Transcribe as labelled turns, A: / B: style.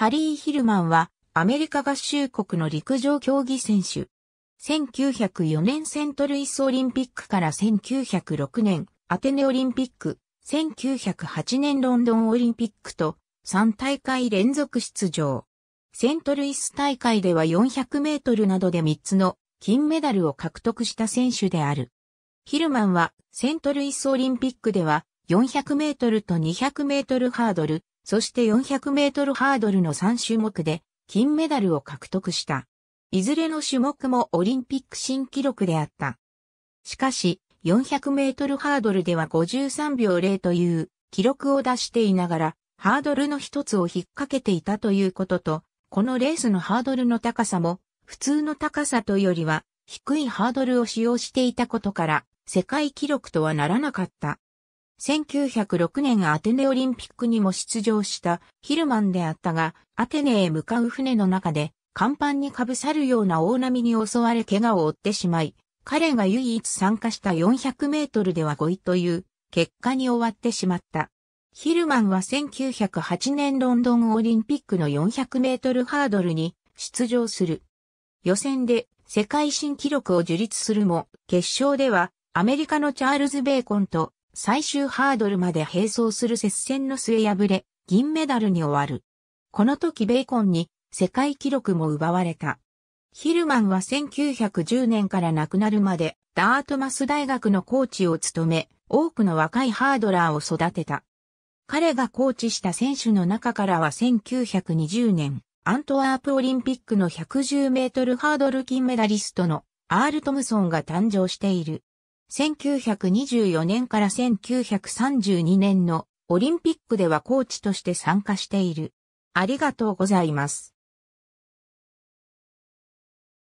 A: ハリー・ヒルマンはアメリカ合衆国の陸上競技選手。1904年セントルイスオリンピックから1906年アテネオリンピック、1908年ロンドンオリンピックと3大会連続出場。セントルイス大会では400メートルなどで3つの金メダルを獲得した選手である。ヒルマンはセントルイスオリンピックでは400メートルと200メートルハードル、そして400メートルハードルの3種目で金メダルを獲得した。いずれの種目もオリンピック新記録であった。しかし、400メートルハードルでは53秒0という記録を出していながら、ハードルの一つを引っ掛けていたということと、このレースのハードルの高さも、普通の高さというよりは、低いハードルを使用していたことから、世界記録とはならなかった。1906年アテネオリンピックにも出場したヒルマンであったが、アテネへ向かう船の中で、甲板に被さるような大波に襲われ怪我を負ってしまい、彼が唯一参加した400メートルでは5位という結果に終わってしまった。ヒルマンは1908年ロンドンオリンピックの400メートルハードルに出場する。予選で世界新記録を樹立するも、決勝ではアメリカのチャールズ・ベーコンと最終ハードルまで並走する接戦の末敗れ、銀メダルに終わる。この時ベーコンに世界記録も奪われた。ヒルマンは1910年から亡くなるまでダートマス大学のコーチを務め、多くの若いハードラーを育てた。彼がコーチした選手の中からは1920年、アントワープオリンピックの110メートルハードル金メダリストのアール・トムソンが誕生している。1924年から1932年のオリンピックではコーチとして参加している。ありがとうございます。